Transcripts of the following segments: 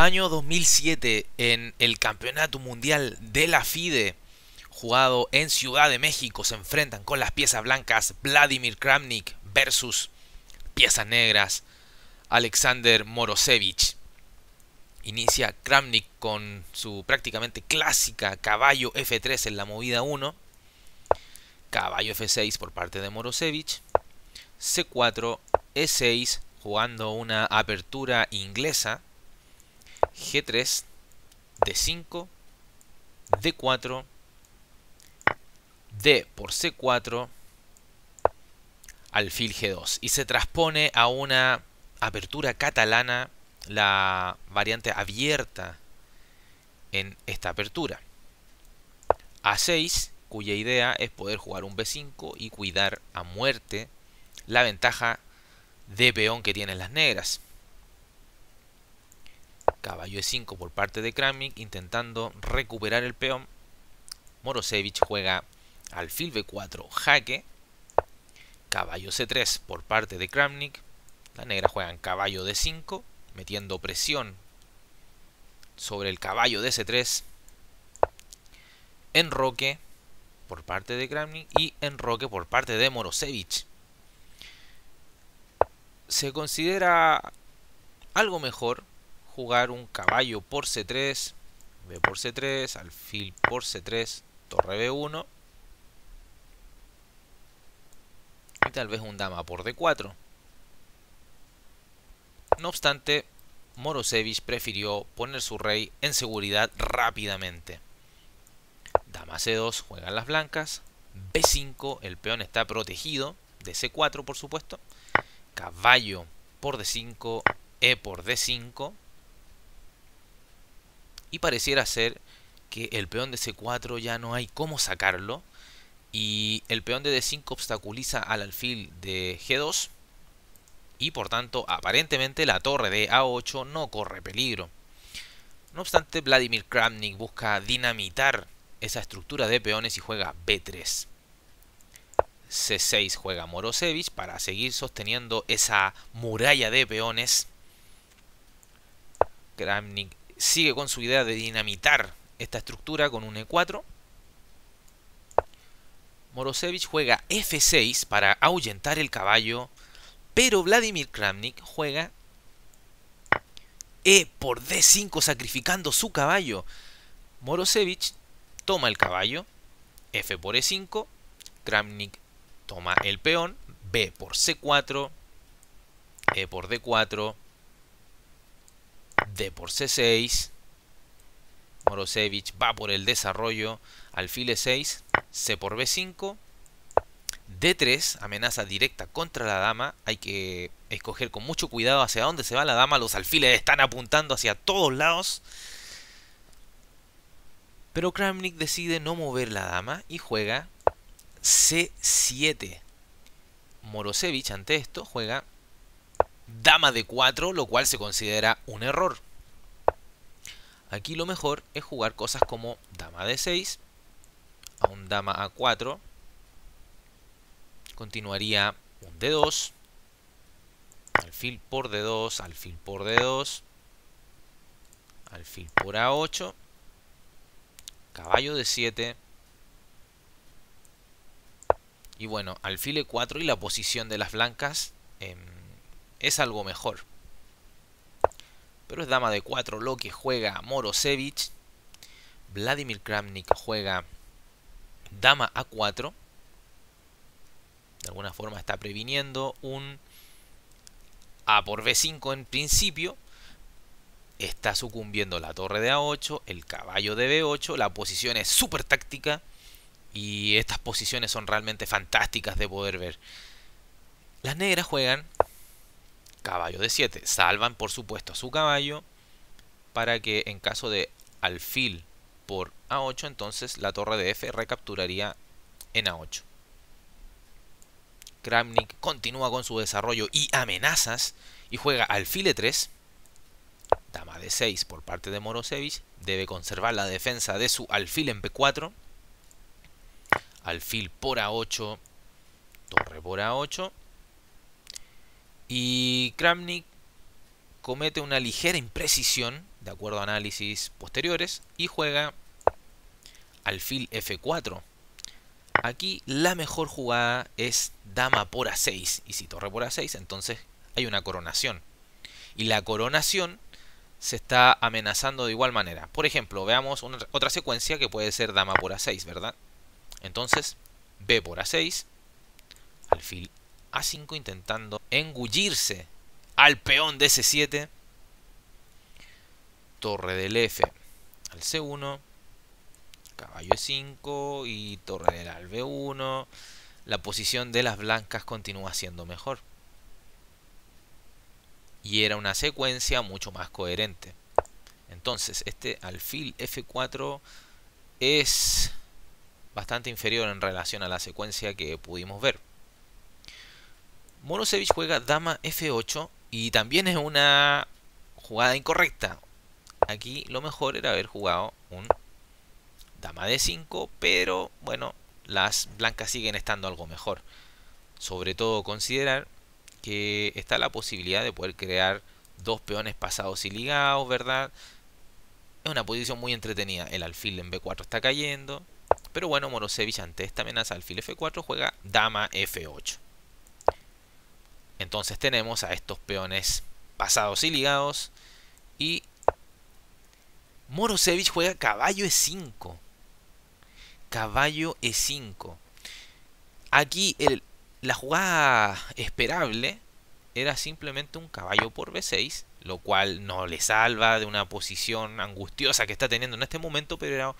Año 2007 en el Campeonato Mundial de la FIDE, jugado en Ciudad de México, se enfrentan con las piezas blancas Vladimir Kramnik versus piezas negras Alexander Morosevich. Inicia Kramnik con su prácticamente clásica caballo F3 en la movida 1, caballo F6 por parte de Morosevich, C4, E6 jugando una apertura inglesa, G3, D5, D4, D por C4, alfil G2. Y se transpone a una apertura catalana la variante abierta en esta apertura. A6, cuya idea es poder jugar un B5 y cuidar a muerte la ventaja de peón que tienen las negras. Caballo E5 por parte de Kramnik intentando recuperar el peón. Morosevich juega alfil B4 jaque. Caballo C3 por parte de Kramnik. La negra juega en caballo D5 metiendo presión sobre el caballo de C3. Enroque por parte de Kramnik y enroque por parte de Morosevich. Se considera algo mejor jugar un caballo por C3, B por C3, alfil por C3, torre B1. Y tal vez un dama por D4. No obstante, Morosevich prefirió poner su rey en seguridad rápidamente. Dama C2 juegan las blancas. B5, el peón está protegido. De C4, por supuesto. Caballo por D5, E por D5. Y pareciera ser que el peón de C4 ya no hay cómo sacarlo. Y el peón de D5 obstaculiza al alfil de G2. Y por tanto, aparentemente la torre de A8 no corre peligro. No obstante, Vladimir Kramnik busca dinamitar esa estructura de peones y juega B3. C6 juega Morosevich para seguir sosteniendo esa muralla de peones. Kramnik sigue con su idea de dinamitar esta estructura con un E4. Morosevich juega F6 para ahuyentar el caballo, pero Vladimir Kramnik juega E por D5 sacrificando su caballo. Morosevich toma el caballo, F por E5, Kramnik toma el peón, B por C4, E por D4, D por C6. Morosevich va por el desarrollo. Alfil 6 C por B5. D3, amenaza directa contra la dama. Hay que escoger con mucho cuidado hacia dónde se va la dama. Los alfiles están apuntando hacia todos lados. Pero Kramnik decide no mover la dama y juega C7. Morosevich ante esto juega dama de 4, lo cual se considera un error. Aquí lo mejor es jugar cosas como dama de 6 a un dama a4, continuaría un d2, alfil por d2, alfil por d2, alfil por a8, caballo de 7 y bueno, alfil e4 y la posición de las blancas em, es algo mejor. Pero es dama de 4, lo que juega Morosevich. Vladimir Kramnik juega dama a 4. De alguna forma está previniendo un A por B5 en principio. Está sucumbiendo la torre de A8, el caballo de B8. La posición es súper táctica. Y estas posiciones son realmente fantásticas de poder ver. Las negras juegan caballo de 7. Salvan, por supuesto, a su caballo para que en caso de alfil por A8, entonces la torre de F recapturaría en A8. Kramnik continúa con su desarrollo y amenazas y juega alfil E3. Dama de 6 por parte de Morosevich. Debe conservar la defensa de su alfil en b 4 Alfil por A8. Torre por A8. Y Kramnik comete una ligera imprecisión, de acuerdo a análisis posteriores, y juega alfil f4. Aquí la mejor jugada es dama por a6, y si torre por a6, entonces hay una coronación. Y la coronación se está amenazando de igual manera. Por ejemplo, veamos otra secuencia que puede ser dama por a6, ¿verdad? Entonces, b por a6, alfil a5 intentando engullirse al peón de C7. Torre del F al C1. Caballo E5 y torre del al B1. La posición de las blancas continúa siendo mejor. Y era una secuencia mucho más coherente. Entonces, este alfil F4 es bastante inferior en relación a la secuencia que pudimos ver. Morosevich juega dama f8 y también es una jugada incorrecta. Aquí lo mejor era haber jugado un dama d5, pero bueno, las blancas siguen estando algo mejor. Sobre todo considerar que está la posibilidad de poder crear dos peones pasados y ligados, ¿verdad? Es una posición muy entretenida. El alfil en b4 está cayendo. Pero bueno, Morosevich ante esta amenaza alfil f4 juega dama f8. Entonces tenemos a estos peones pasados y ligados. Y Morosevich juega caballo E5. Caballo E5. Aquí el, la jugada esperable era simplemente un caballo por B6. Lo cual no le salva de una posición angustiosa que está teniendo en este momento. Pero era,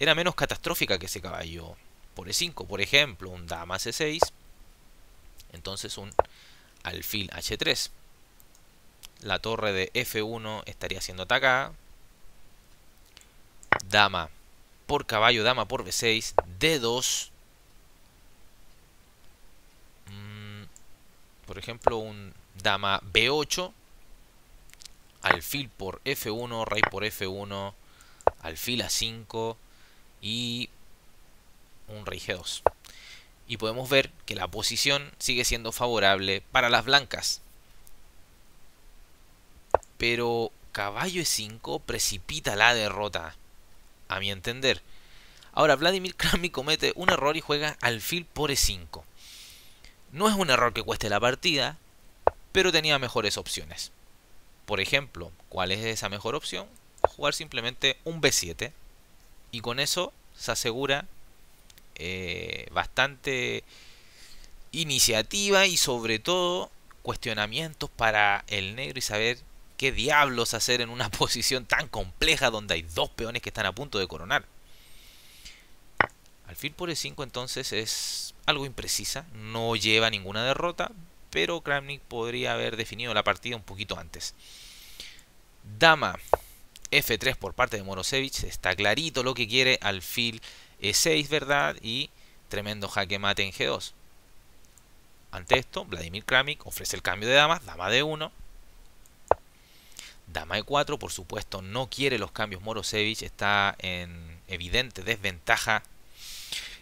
era menos catastrófica que ese caballo por E5. Por ejemplo, un dama C6. Entonces un alfil h3. La torre de f1 estaría siendo atacada. Dama por caballo, dama por b6, d2. Mm, por ejemplo, un dama b8. Alfil por f1, rey por f1, alfil a5 y un rey g2 y podemos ver que la posición sigue siendo favorable para las blancas. Pero caballo e5 precipita la derrota, a mi entender. Ahora Vladimir Kramnik comete un error y juega al fil por e5. No es un error que cueste la partida, pero tenía mejores opciones. Por ejemplo, ¿cuál es esa mejor opción? Jugar simplemente un b7 y con eso se asegura eh, bastante iniciativa y sobre todo cuestionamientos para el negro y saber qué diablos hacer en una posición tan compleja donde hay dos peones que están a punto de coronar. Alfil por E5 entonces es algo imprecisa, no lleva ninguna derrota, pero Kramnik podría haber definido la partida un poquito antes. Dama F3 por parte de Morosevich, está clarito lo que quiere, alfil e6, ¿verdad? Y tremendo jaque mate en G2. Ante esto, Vladimir Kramnik ofrece el cambio de damas, dama de 1 dama E4, por supuesto no quiere los cambios Morosevich, está en evidente desventaja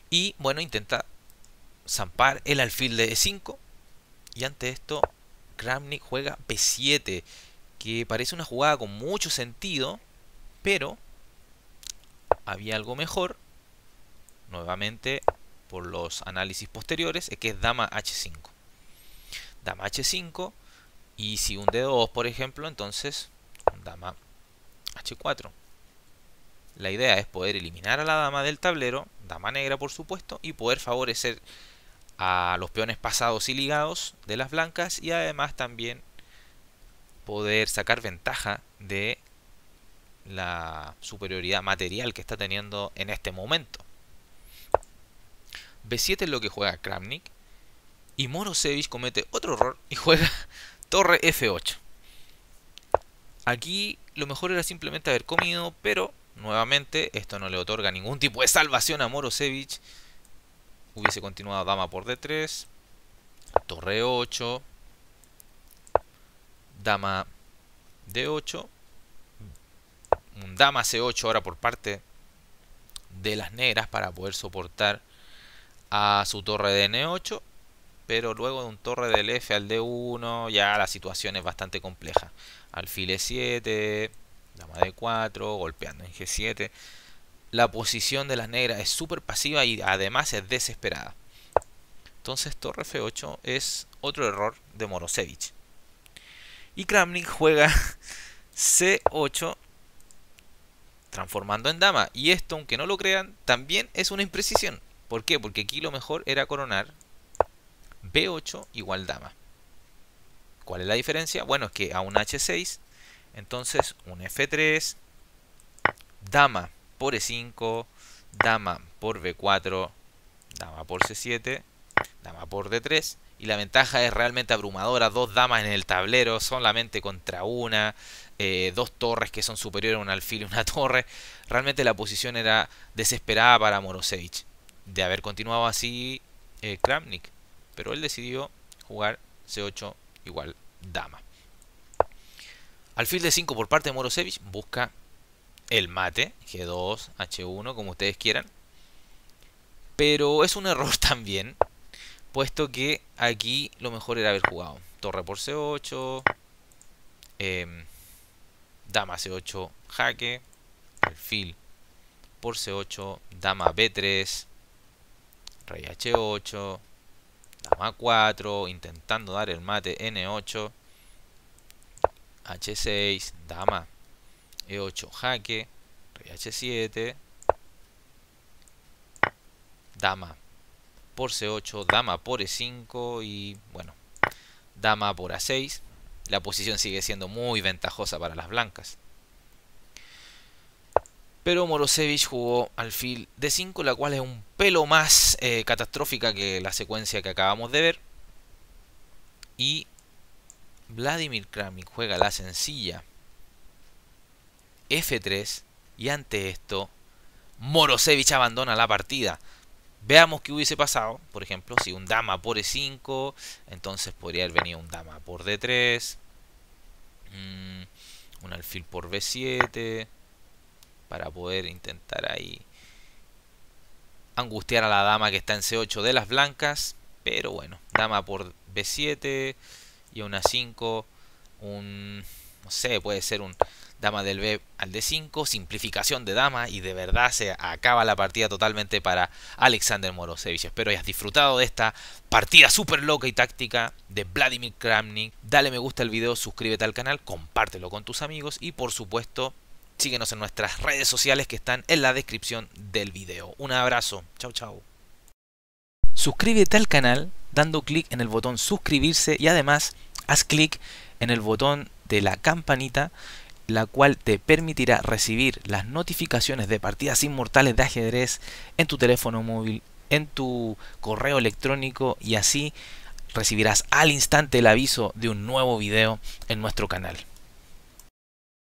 y bueno, intenta zampar el alfil de E5 y ante esto Kramnik juega B7, que parece una jugada con mucho sentido, pero había algo mejor nuevamente por los análisis posteriores, es que es dama h5. Dama h5 y si un d2, por ejemplo, entonces dama h4. La idea es poder eliminar a la dama del tablero, dama negra por supuesto, y poder favorecer a los peones pasados y ligados de las blancas y además también poder sacar ventaja de la superioridad material que está teniendo en este momento. B7 es lo que juega Kramnik. Y Morosevich comete otro error y juega torre F8. Aquí lo mejor era simplemente haber comido, pero nuevamente esto no le otorga ningún tipo de salvación a Morosevich. Hubiese continuado dama por D3, torre 8, dama D8, un dama C8 ahora por parte de las negras para poder soportar a su torre de N8, pero luego de un torre del F al D1 ya la situación es bastante compleja. Alfil E7, dama D4, golpeando en G7. La posición de las negras es súper pasiva y además es desesperada. Entonces torre F8 es otro error de Morosevich. Y Kramnik juega C8 transformando en dama. Y esto, aunque no lo crean, también es una imprecisión. ¿Por qué? Porque aquí lo mejor era coronar B8 igual dama. ¿Cuál es la diferencia? Bueno, es que a un H6, entonces un F3, dama por E5, dama por B4, dama por C7, dama por D3. Y la ventaja es realmente abrumadora, dos damas en el tablero, solamente contra una, eh, dos torres que son superiores a un alfil y una torre. Realmente la posición era desesperada para Morosevich de haber continuado así eh, Kramnik. Pero él decidió jugar C8 igual dama. Alfil de 5 por parte de Morosevich busca el mate, G2, H1, como ustedes quieran. Pero es un error también, puesto que aquí lo mejor era haber jugado. Torre por C8, em, dama C8, jaque, alfil por C8, dama B3, rey h8, dama 4, intentando dar el mate n8, h6, dama e8 jaque, rey h7, dama por c8, dama por e5 y bueno, dama por a6. La posición sigue siendo muy ventajosa para las blancas pero Morosevich jugó alfil de 5, la cual es un pelo más eh, catastrófica que la secuencia que acabamos de ver. Y Vladimir Kramnik juega la sencilla F3 y ante esto Morosevich abandona la partida. Veamos qué hubiese pasado, por ejemplo, si un dama por E5, entonces podría haber venido un dama por D3, mm, un alfil por B7, para poder intentar ahí angustiar a la dama que está en C8 de las blancas. Pero bueno, dama por B7 y una 5, un, no sé, puede ser un dama del B al D5, simplificación de dama y de verdad se acaba la partida totalmente para Alexander Morosevich. Espero hayas disfrutado de esta partida súper loca y táctica de Vladimir Kramnik. Dale me gusta al video, suscríbete al canal, compártelo con tus amigos y por supuesto síguenos en nuestras redes sociales que están en la descripción del video. Un abrazo, chao chao. Suscríbete al canal dando clic en el botón suscribirse y además haz clic en el botón de la campanita la cual te permitirá recibir las notificaciones de partidas inmortales de ajedrez en tu teléfono móvil, en tu correo electrónico y así recibirás al instante el aviso de un nuevo video en nuestro canal.